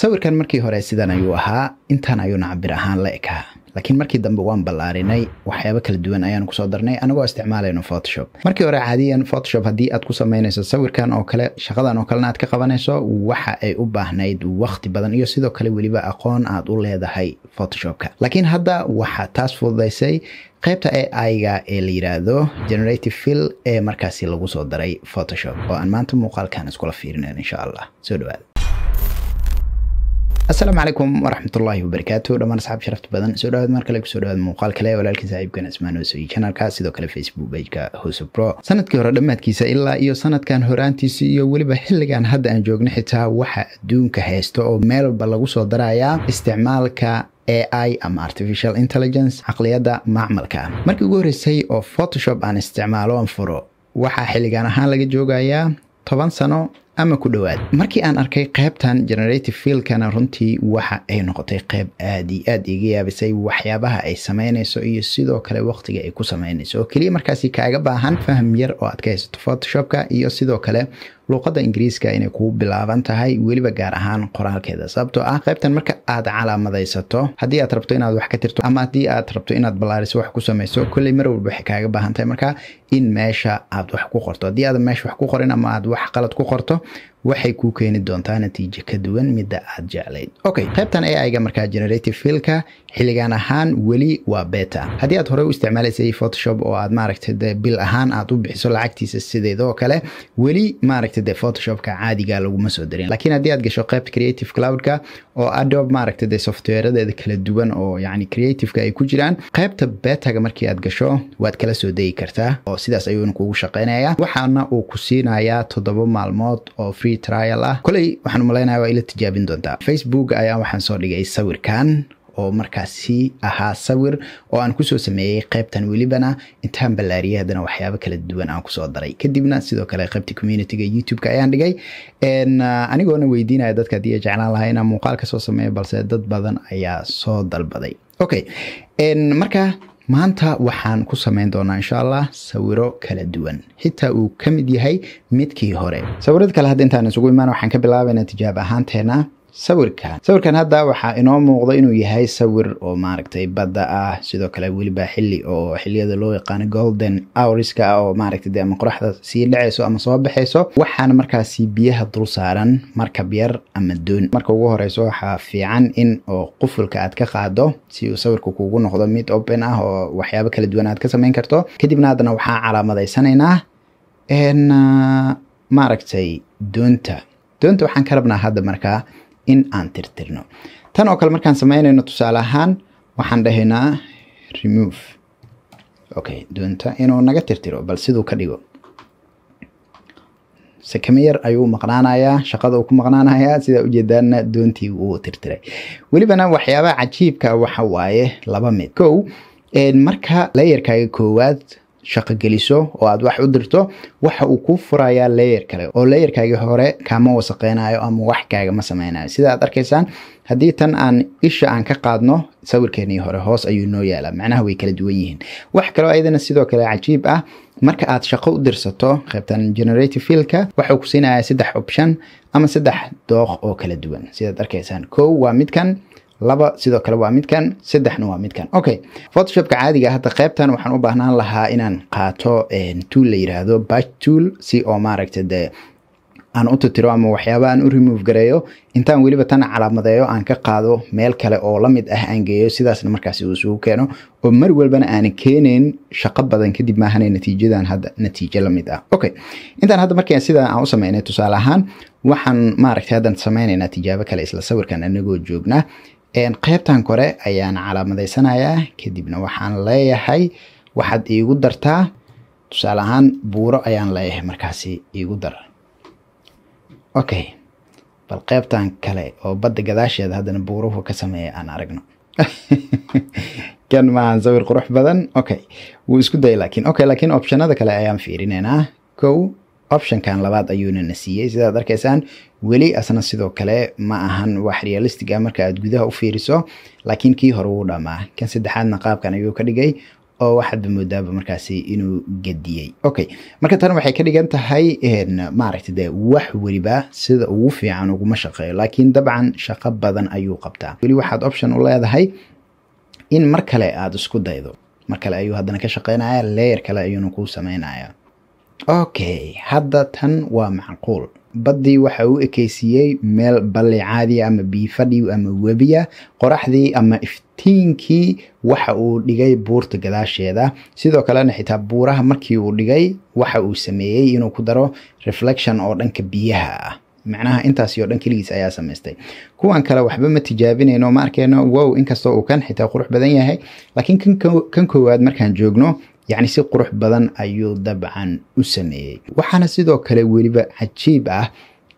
sawirkan markii hore sidan ayuu ahaa intaan ayuuna cabir ahaan la ekaa laakiin markii dambe waan ballaarinay waxyaabo kala duwan ayaan kusoo darnay anagoo isticmaalayno photoshop markii hore caadiyan photoshop haddii aad ku samaynayso sawirkan oo kale shaqadan oo kalena aad ka qabanayso waxa ay u baahnayd waqti badan iyo sidoo kale weliba aqoon aad u leedahay photoshopka laakiin hadda waxaa taas fududaysay qaybta aiga ee la yiraahdo generative fill ee markaasi lagu soo daray photoshop oo aan maanta muuqaalkan iskula fiirinayn insha allah soo dhawaada asalaamu calaykum waraxmat ullaahi wabarakaatu dhammaan asxaab sharafta badan soo dhawaad mar kale kusoo dhawaad muuqaal kale walaalkii saaxiibkan asmaan hoosooyi janalka sidoo kale facebook pageka hose bro sanadkii hore dhammaadkiisa ilaa iyo sanadkan horaantiisa iyo weliba xilligan hadda aan joogno xitaa waxa adduunka haysta oo meelba lagu soo darayaa isticmaalka ai ama artificial intelligence caqliyadda macmalka ah. markii ugu horreysay oo photoshop aan isticmaalo aan furo waxaa xilligaan ahaan laga joogayaa toban sano ama ku dhowaad markii aan arkay qaybtan generative fieldkana runtii waxa ay noqotay qayb aad iyo aad iga yaabisay waxyaabaha ay sameynayso iyo sidoo kale waqtiga ay ku sameynayso oo keliya markaasi kaaga baahan faham yar oo aad ka haysato photoshopka iyo sidoo kale luuqadda ingiriiska inay kuu bilaaban tahay weliba gaar ahaan qoraalkeeda sababtoo ah qaybtan marka aad calaamadaysato haddii aad rabto inaad wax ka tirto ama haddii aad rabto inaad ballaariso wax ku samayso kolley mar walba waxay kaaga baahan tahay marka in meesha aad wax ku qorto haddii aad meesha wax ku qorin ama aad wax qalad ku qorto waxay kuu keeni doontaa natiijo ka duwan midda aad jeclayd okay qaybtan e ayga markaa generative fielka xilligaan ahaan weli waa beta haddii aad horey u isticmaalaysay photoshop oo aad maaragta de bil ahaan aad u bixiso lacagtiisa sideedoo kale weli maaragta de photoshopka caadiga laguma soo darin laakiin haddii aad gasho qaybta creative cloudka oo adobe maaragta de softwareadeeda kala duwan oo yacni creativeka ay ku jiraan qaybta betaga markii aad gasho waad kala soo degi kartaa oo sidaas ayuuna kugu shaqeynaya waxaana uu ku siinayaa toddoba maalmood oo free free trial ah koley waxaan umalaynaya waa ila tijaabin doontaa facebook ayaa waxaan soo dhigay sawirkan oo markaasi ahaa sawir oo aan kusoo sameeyey qaybtan welibana intaan ballaariyay haddana waxyaabo kala duwan aan kusoo daray kadibna sidoo kale qaybta communitiga youtube-ka ayaan dhigay anigoona weydiinaya dadka haddii ay jeclaan lahaa inaan muuqaal ka soo sameeyo balse dad badan ayaa soo dalbaday okay marka maanta waxaan ku samayn doonaa insha allah sawiro kala duwan xitaa uu ka mid yahay midkii hore sawirad kale hadda intaan isugu imaan waxaan ka bilaabaynaa tijaab ahaanteena sawirkan sawirkan hadda waxaa inoo muuqda inuu yahay sawir oo maaragtay badda ah sidoo kale weliba xili oo xiliyada loo yaqaano golden ourska ah oo maaragtay dee ama qoraxda sii dhaceyso ama soo baxayso waxaana markaasi biyaha dul saaran markab yar ama doon marka ugu horeyso waxaa fiican in oo qufulka aad ka qaado si uu sawirku kugu noqdo mid open ah oo waxyaabo kala duwan aad ka sameyn karto kadibna haddana waxaa calaamadaysanaynaa maaragtay doonta doonta waxaan ka rabnaa hadda markaa in aan tirtirno tan oo kale markaan sameynayno tusaale ahaan waxaan dhahaynaa remove okay doonta inuu naga tirtiro bal siduu ka dhigo se yar ayuu maqnaanayaa shaqada uu ku maqnaanayaa sidaa ujeedaanna doontii uu tirtiray welibana waxyaabaha cajiibka waxa waaye laba mid kow marka layerkaaga koowaad shaqo geliso oo aad wax u dirto waxa uu ku furayaa leyer kale oo leyerkaagii hore kaama wasaqeynayo ama wax kaaga ma sameynayo sida aad arkaysaan haddii tan aan isha aan ka qaadno sawirkeenii hore hoos ayuu noo yaalaa macnaha way kala duwan yihiin wax kaloo ayadana sidoo kale cajiib ah marka aad shaqo u dirsato qaybtan generative fielka waxuu ku siinayaa saddex option ama saddex dooq oo kala duwan sidaad arkaysaan kow waa midkan laba sidoo kale waa midkan saddexna waa midkan okay photoshopka caadiga ah, hadda qaybtan waxaan u baahnaan lahaa inaan qaato tuol la yiraahdo batch tuol si oo maaragta dee aan u tutiro ama waxyaaba aan u remove gareeyo intaan weliba tan calaamadeeyo aan ka qaado meel kale oo la mid ah aan geeyo sidaasna markaasi uu isugu keeno oo mar walbana aanan keenayn shaqo badan kadib maahanay natiijadan hadda natiijo la mid ah okay intaan hadda markaan sidaa aan u sameynay tusaale ahaan waxaan maaragtay haddaan samaynaynaa tijaabo kale isla sawirkan anagoo joognaa qaybtan kore ayaan calaamadaysanayaa kadibna waxaan leeyahay waxaad iigu dartaa tusaale ahaan buuro ayaan leeyahay markaasi iigu dar okay bal qeybtan kale oo badda gadaasheeda haddana buuruhu ka sameeya aan aragno kan maahan sawir qurux badan okay wuu isku dayay laakiin okay laakiin optionada kale ayaan fiirinaynaa kow optionkan labaad ayuuna na siiyey sidaad arkaysaan weli asna sidoo kale ma ahan wax realistig ah marka aad gudaha u fiiriso laakiin kii hore wuu dhamaa kan saddexaadna qaabkan ayuu ka dhigay oo waxaadba moodaaba markaasi inuu gadiyey okay marka tan waxay ka dhigan tahay maaragta de wax weliba sida ugu fiican uguma shaqeeyo laakiin dabcan shaqo badan ayuu qabtaa weli waxaad option u leedahay in mar kale aad isku daydo mar kale ayuu haddana ka shaqeynaya leyer kale ayuuna kuu sameynaya okay hadda tan waa macquul baddii waxa uu ekeysiiyey meel balli caadi ama biifadhii ama webiya qoraxdii ama iftiinkii waxa uu dhigay buurta gadaasheeda sidoo kalena xitaa buuraha markii uu dhigay waxa uu sameeyey inuu ku daro reflection oo dhanka biyaha ah macnaha intaasi oo dhan keligiis ayaa samaystay kuwan kale waxba ma tijaabinayno ma arkeyno wow inkastoo uu kan xitaa qurux badan yahay laakiin kan koowaad markaan joogno yacni si qurux badan ayuu dabcan u sameeyey waxaana sidoo kale weliba cajiib ah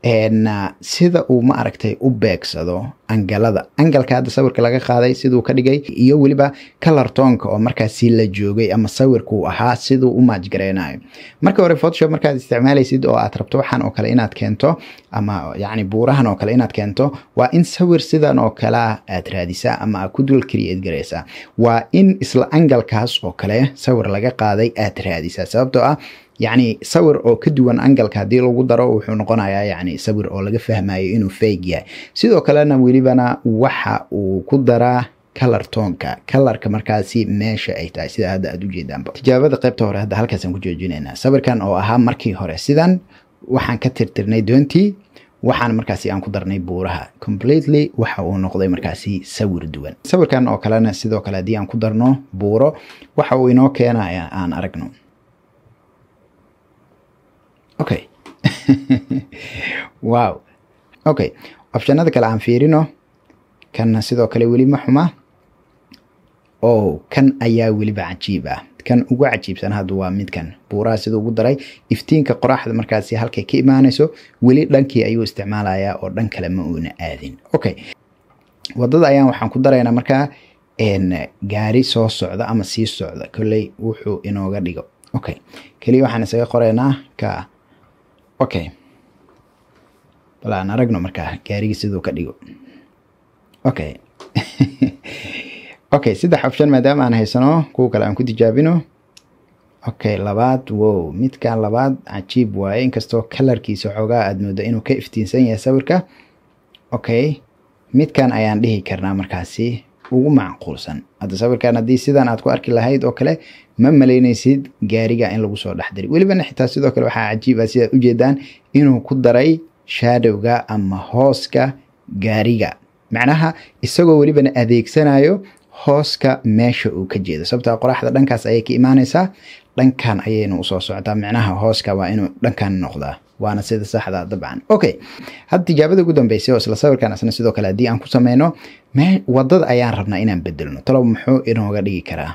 Ah, sida uu ma aragtay u beegsado angalada angalka hadda sawirka laga qaaday siduu ka dhigay iyo weliba kalartoonka oo markaasi la joogay ama sawirkuu ahaa siduu u maajgareynayo marka hore photoshop markaad isticmaalaysid oo aad rabto waxaan oo kale inaad keento ama yacni buurahan oo kale inaad keento waa in sawir sidan oo kalea ah aad raadisaa ama aad ku dul create garaysaa waa in isla angalkaas oo kale sawir laga qaaday aad raadisaa sababtoo ah yacni sawir oo ka duwan angalka haddii lagu daro wuxuu noqonayaa yacni sawir oo laga fahmayo inuu feeg yahay sidoo kalena welibana waxa uu ku daraa kalar toonka kalarka markaasi meesha ay tahay sida hadda aad ujeedaanba tijaabada qaybta hore hadda halkaasaan ku joojinaynaa sawirkan oo ahaa markii hore sidan waxaan ka tirtirnay doontii waxaan markaasi aan ku darnay buuraha completely waxa uu noqday markaasi sawir duwan sawirkan oo kalena sidoo kale haddii aan ku darno buuro waxa uu inoo keenaya aan aragno ok wow ok obshanada kale aan fiirino kanna sidoo kale weli ma xuma o oh, kan ayaa weliba cajiib ah kan ugu cajiibsan haddu waa midkan buuraha sida ugu daray iftiinka qoraaxda markaasi halkay ka imaanayso weli dhankii ayuu isticmaalayaa oo dhan kale ma uuna aadin okay wadada ayaan waxaan ku daraynaa markaa gaari soo socda ama sii socda kolley wuxuu inooga dhigo okay keliya waxaan isaga qoraynaa ka okay bal aan aragno markaa gaarigii siduu ka dhigo okay okay saddex option maadaama aan haysano kuwa kale aan ku tijaabino okay labaad wow midkan labaad cajiib waaye inkastoo kalarkiisa xoogaa aada moodo inuu ka iftiinsan yahay sawirka okay midkan ayaan dhihi karnaa markaasi ugu macquulsan hadda sawirkan haddii sidan aad ku arki lahayd oo kale ma malaynaysid gaariga in lagu soo dhexdiray welibana xitaa sidoo kale waxaa cajiib ah u jeedaan inuu ku daray shaadowga ama hooska gaariga macnaha isagoo welibana adeegsanayo hooska meesha uu ka jeedo sababtaa qoraxda dhankaas ayay ka imaanaysaa dhankan ayaynu usoo socdaa macnaha hooska waa inuu dhankan noqdaa waana sida saxda dabcan okay hadda tijaabada ugu dambeysay oo isla sawirkan asna sidoo kale haddii aan ku sameyno wadada ayaan rabnaa inaan bedelno talob muxuu inooga dhigi karaa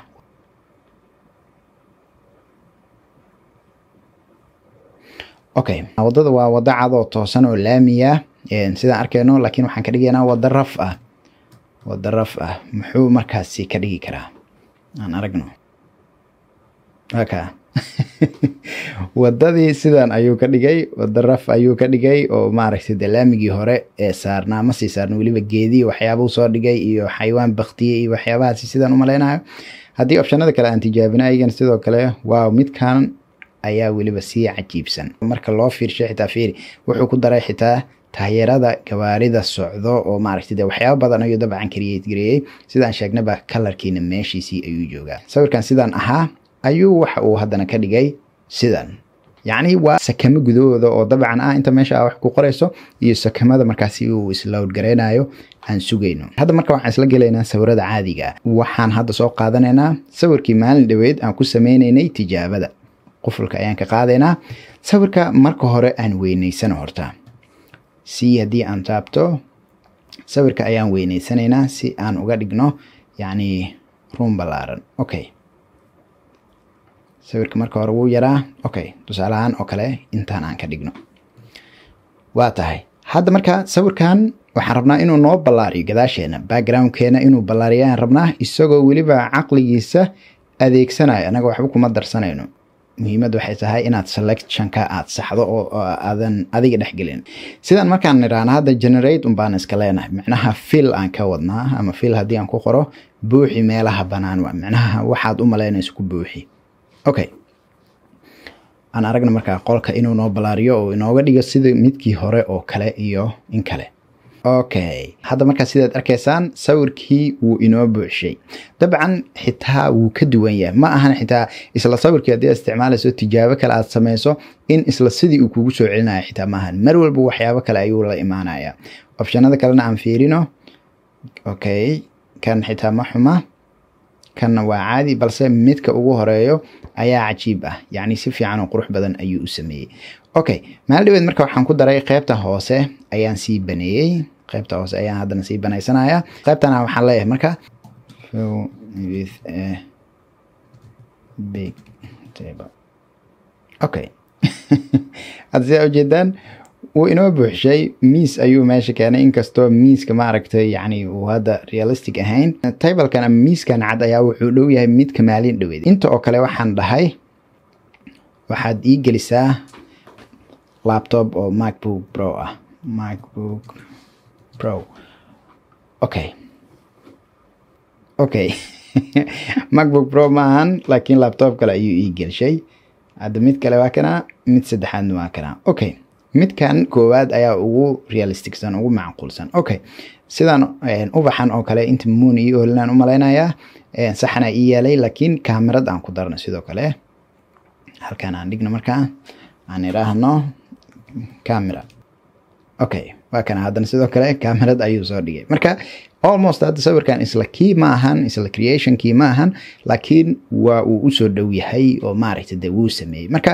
okay wadada waa wada cad oo toosan oo laamiya sidaan arkayno laakiin waxaan ka dhigaynaa wada raf ah wada raf ah muxuu markaasi ka dhigi karaa aan aragno ka wadadii sidan ayuu ka dhigay wada raf ayuu ka dhigay oo maaragtay de hore ee saarnaa ma saarna weliba geediyi waxyaabuu soo dhigay iyo xayawaan baktiye iyo waxyaabahaasi sidaan u haddii opshanada kale aan tijaabina ayagan sidoo kale waaw midkan ayaa weliba sii cajiibsan marka loo fiirshay xitaa fiiri wuxuu ku daray xitaa taageerada gawaarida socdo oo maaragtay de waxyaaba badan ayuu dabcan create gareeyey sidaan sheegnaba kalarkiina meeshiisii ayuu joogaa sawirkan sidaan ahaa ayuu waxa uu haddana ka dhigay sidan yacni waa sakamo gudahooda oo dabcan ah inta meesha a wax ku qorayso iyo sakamada markaasi uu islowdgareynayo aan sugayno hadda marka waxaan isla gelaynaa sawirada caadiga ah, waxaan hadda soo qaadanaynaa sawirkii maalin dhoweed aan ku sameynaynay tijaabada qufulka ayaan ka qaadaynaa sawirka marka hore aan weyneysano horta si haddii aan taabto sawirka ayaan weyneysanaynaa si aan uga dhigno yacni ruun ballaaran okay sawirka marka hore wuu yaraa okay tusaale ahaan oo kale intaan aan ka dhigno waa tahay hadda marka sawirkan waxaan rabnaa inuu noo ballaariyo gadaasheena backgroundkeena inuu ballaariyo rabnaa isagoo weliba caqligiisa adeegsanaya anaga waxba kuma darsanayno muhiimadda waxay tahay inaad selectionka aad saxdo oo aadan adiga dhexgelin sidaan markaan niraana hadda generate unbaan iska leenahay micnaha fil aan ka wadnaa ama fil haddii aan ku qoro buuxi meelaha bannaan waa micnaha waxaad u malaynayso ku buuxi okay aan aragna markaa qolka inuu noo ballaariyo oo inooga dhigo sida midkii hore oo kale iyo in kale okay hadda markaa sidaad arkaysaan sawirkii wuu inoo buuxshay dabcan xitaa wuu ka duwan yahay ma ahan xitaa isla sawirkii haddii aad isticmaalayso tijaabo kale aad samayso in isla sidii uu kugu soo celinaya xitaa maahan mar walba waxyaabo kale ayuu la imaanaya opshanada kalena aan fiirino okay kan xitaa ma xuma kanna waa caadi balse midka ugu horeeyo ayaa cajiib ah yacni si fiican oo qurux badan ayuu u sameeyey okay maaldhiweed marka waxaan ku daray qeybta hoose ayaan sii baneeyey qeybta hoose ayaan haddana sii banaysanaya qeybtana waxaan leeyahay marka eh, okay hadda sidaa ujeedaan wuu inoo buuxshay miis ayuu meesha keenay inkastoo miiska maaragtay yacni uu hadda realistic ahayn tablekan ama miiskan cad ayaa wuxuu dhow yahay midka maalin dhaweed inta oo kale waxaan dhahay waxaad ii gelisaa laptop oo macbook pro ah macbook pro okay okay macbook pro ma ahan laakiin laptop kale ayuu ii gelshay hadda mid kale waa kanaa mid saddexaadna waa kanaa okay midkan koowaad ayaa ugu realisticsan ugu macquulsan okay sidan ubaxan oo kale inta moon iyo u umalaynayaa saxana ii yeelay laakiin kaamirad aan ku darno sidoo kale halkan aan dhigno markaa aan idhaahno camera okay waa kana haddana sidoo kale kaamirad ayuu soo dhigay marka almost hadda sawirkan isla kii ma ahan isla creationkii ma ahan laakiin waa uu usoo dhow yahay oo maaragtay dee wuu sameeyey marka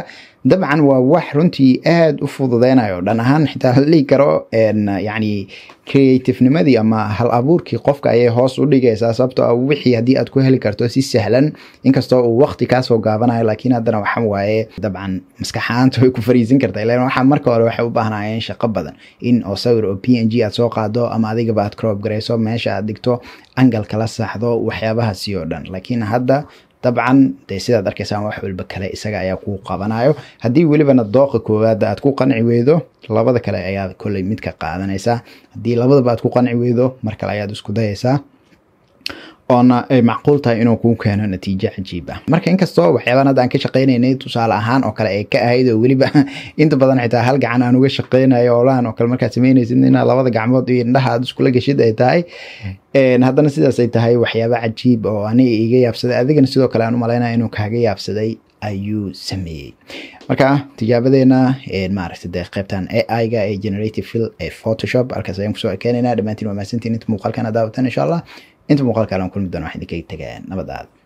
dabcan waa wax runtii aada u fududeynayo dhan ahaan xitaa la dhigi karo yani creativenimadii ama hal abuurkii qofka ayay hoos u dhigaysaa sababtoo a ah wixii haddii aad ku heli karto si sahlan inkastoo uu waqti kaasoo gaabanayo laakiin haddana waxaan waaye dabcan maskaxaanta way ku fariisin kartaa ilan waxaa marka hore waxay u baahnayeen shaqo badan in oo sawir oo p n g aad soo qaado ama adigaba aad crop garayso meesha meesha aad dhigto angal kala saaxdo waxyaabahaasi oo dhan laakiin hadda dabcan dee sidaad arkaysaan wax walba kale isaga ayaa kuu qabanayo haddii welibana dooqa koowaada aad ku qanci weydo labada kale ayaa koley midka qaadanaysaa haddii labadaba aad ku qanci weydo mar kale ayaad isku dayaysaa oona ay macquul tahay inuu kuu keeno natiijo cajiib ah marka inkastoo waxyaabaan hadda aan ka shaqaynaynay tusaale ahaan oo kale ay ka ahayd oo weliba inta badan xitaa hal gacan aan uga shaqaynayo olahan oo kale markaad samaynaysid inaad labada gacmood iyo indhaha aad iskula geshid ay tahay haddana sidaas ay tahay waxyaaba cajiib oo aniga iga yaabsaday adigana sidoo kale aan u malaynaya inuu kaaga yaabsaday ayuu sameeyey marka tijaabadeena maaragta qaybtan ai-ga ee generative field ee photoshop halkaas ayaan kusoo ekeenaynaa dhammaantiin waa mahadsantiin inta muuqaalkan daawatan insha allah inta muuqaalka alan kulmi doona waxaan idinkaga tegaa nabad